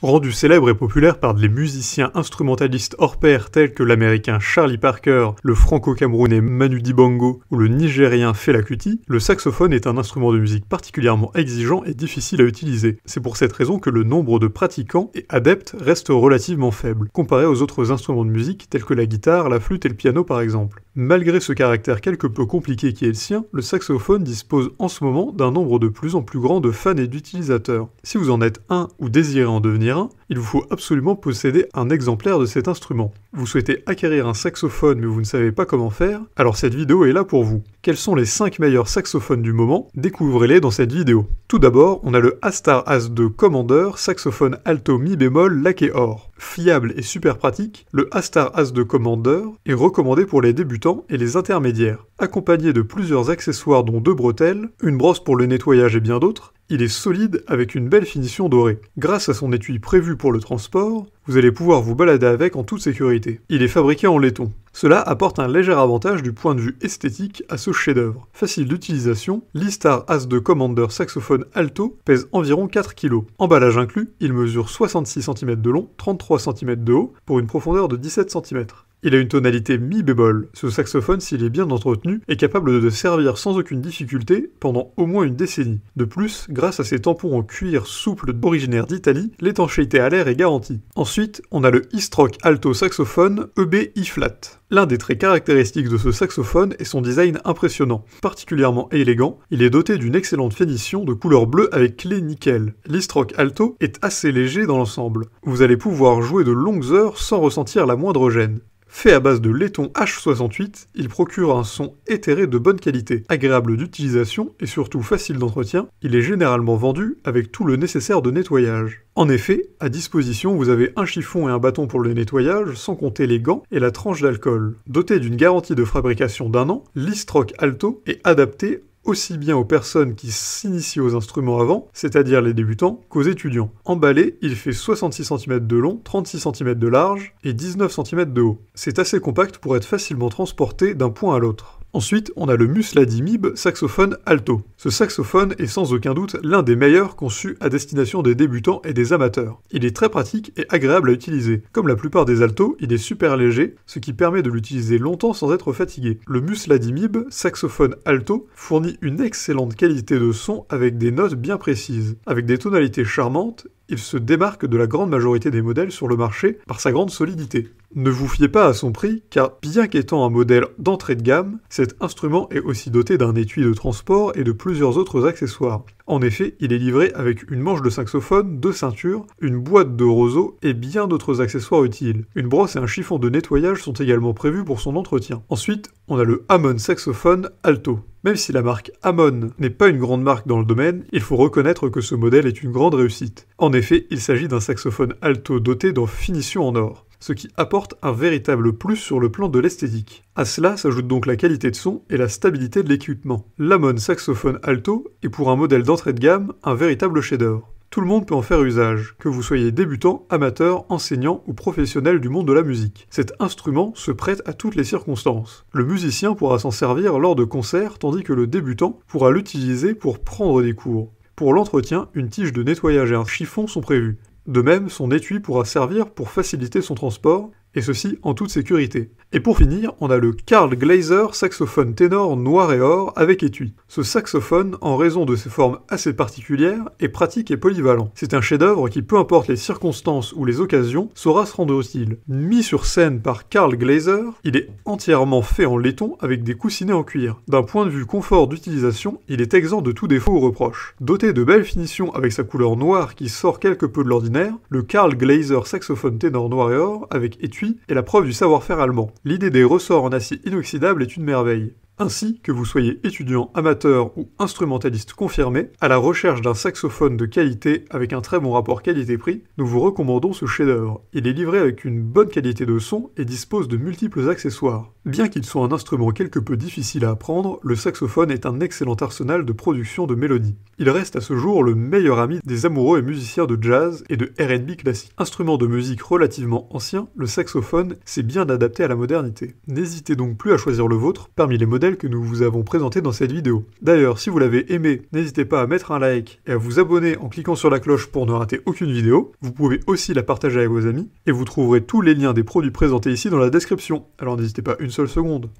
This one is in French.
Rendu célèbre et populaire par des musiciens instrumentalistes hors pair tels que l'américain Charlie Parker, le franco-camerounais Manu Dibango ou le nigérien Fela Kuti, le saxophone est un instrument de musique particulièrement exigeant et difficile à utiliser. C'est pour cette raison que le nombre de pratiquants et adeptes reste relativement faible, comparé aux autres instruments de musique tels que la guitare, la flûte et le piano par exemple. Malgré ce caractère quelque peu compliqué qui est le sien, le saxophone dispose en ce moment d'un nombre de plus en plus grand de fans et d'utilisateurs. Si vous en êtes un ou désirez en devenir 잠시만요. il vous faut absolument posséder un exemplaire de cet instrument. Vous souhaitez acquérir un saxophone mais vous ne savez pas comment faire Alors cette vidéo est là pour vous. Quels sont les 5 meilleurs saxophones du moment Découvrez-les dans cette vidéo. Tout d'abord, on a le Astar As2 Commander, saxophone alto mi bémol laqué or. Fiable et super pratique, le Astar As2 Commander est recommandé pour les débutants et les intermédiaires. Accompagné de plusieurs accessoires dont deux bretelles, une brosse pour le nettoyage et bien d'autres, il est solide avec une belle finition dorée. Grâce à son étui prévu pour le transport, vous allez pouvoir vous balader avec en toute sécurité. Il est fabriqué en laiton. Cela apporte un léger avantage du point de vue esthétique à ce chef-d'œuvre. Facile d'utilisation, l'Istar As2 Commander Saxophone Alto pèse environ 4 kg. Emballage inclus, il mesure 66 cm de long, 33 cm de haut, pour une profondeur de 17 cm. Il a une tonalité mi bémol. Ce saxophone, s'il est bien entretenu, est capable de servir sans aucune difficulté pendant au moins une décennie. De plus, grâce à ses tampons en cuir souple originaire d'Italie, l'étanchéité à l'air est garantie. Ensuite, on a le e alto saxophone EB I flat L'un des traits caractéristiques de ce saxophone est son design impressionnant. Particulièrement élégant, il est doté d'une excellente finition de couleur bleue avec clé nickel. le alto est assez léger dans l'ensemble. Vous allez pouvoir jouer de longues heures sans ressentir la moindre gêne. Fait à base de laiton H68, il procure un son éthéré de bonne qualité, agréable d'utilisation et surtout facile d'entretien, il est généralement vendu avec tout le nécessaire de nettoyage. En effet, à disposition vous avez un chiffon et un bâton pour le nettoyage, sans compter les gants et la tranche d'alcool. Doté d'une garantie de fabrication d'un an, l'Istroc Alto est adapté aussi bien aux personnes qui s'initient aux instruments avant, c'est-à-dire les débutants, qu'aux étudiants. Emballé, il fait 66 cm de long, 36 cm de large et 19 cm de haut. C'est assez compact pour être facilement transporté d'un point à l'autre. Ensuite, on a le Musladimib saxophone alto. Ce saxophone est sans aucun doute l'un des meilleurs conçus à destination des débutants et des amateurs. Il est très pratique et agréable à utiliser. Comme la plupart des altos, il est super léger, ce qui permet de l'utiliser longtemps sans être fatigué. Le Musladimib saxophone alto fournit une excellente qualité de son avec des notes bien précises, avec des tonalités charmantes il se démarque de la grande majorité des modèles sur le marché par sa grande solidité. Ne vous fiez pas à son prix, car bien qu'étant un modèle d'entrée de gamme, cet instrument est aussi doté d'un étui de transport et de plusieurs autres accessoires. En effet, il est livré avec une manche de saxophone, deux ceintures, une boîte de roseaux et bien d'autres accessoires utiles. Une brosse et un chiffon de nettoyage sont également prévus pour son entretien. Ensuite, on a le Amon Saxophone Alto. Même si la marque Amon n'est pas une grande marque dans le domaine, il faut reconnaître que ce modèle est une grande réussite. En effet, il s'agit d'un saxophone alto doté d'une finition en or ce qui apporte un véritable plus sur le plan de l'esthétique. À cela s'ajoute donc la qualité de son et la stabilité de l'équipement. L'Amon saxophone alto est pour un modèle d'entrée de gamme un véritable chef-d'œuvre. Tout le monde peut en faire usage, que vous soyez débutant, amateur, enseignant ou professionnel du monde de la musique. Cet instrument se prête à toutes les circonstances. Le musicien pourra s'en servir lors de concerts tandis que le débutant pourra l'utiliser pour prendre des cours. Pour l'entretien, une tige de nettoyage et un chiffon sont prévus. De même, son étui pourra servir pour faciliter son transport et ceci en toute sécurité. Et pour finir, on a le Carl Glazer saxophone ténor noir et or avec étui. Ce saxophone, en raison de ses formes assez particulières, est pratique et polyvalent. C'est un chef-d'œuvre qui, peu importe les circonstances ou les occasions, saura se rendre utile. Mis sur scène par Carl Glazer, il est entièrement fait en laiton avec des coussinets en cuir. D'un point de vue confort d'utilisation, il est exempt de tout défaut ou reproche. Doté de belles finitions avec sa couleur noire qui sort quelque peu de l'ordinaire, le Carl Glazer saxophone ténor noir et or avec étui est la preuve du savoir-faire allemand. L'idée des ressorts en acier inoxydable est une merveille. Ainsi, que vous soyez étudiant, amateur ou instrumentaliste confirmé, à la recherche d'un saxophone de qualité avec un très bon rapport qualité-prix, nous vous recommandons ce chef-d'œuvre. Il est livré avec une bonne qualité de son et dispose de multiples accessoires. Bien qu'il soit un instrument quelque peu difficile à apprendre, le saxophone est un excellent arsenal de production de mélodies. Il reste à ce jour le meilleur ami des amoureux et musiciens de jazz et de RB classique. Instrument de musique relativement ancien, le saxophone s'est bien adapté à la modernité. N'hésitez donc plus à choisir le vôtre parmi les modèles que nous vous avons présentés dans cette vidéo. D'ailleurs, si vous l'avez aimé, n'hésitez pas à mettre un like et à vous abonner en cliquant sur la cloche pour ne rater aucune vidéo. Vous pouvez aussi la partager avec vos amis et vous trouverez tous les liens des produits présentés ici dans la description. Alors n'hésitez pas une seule seconde.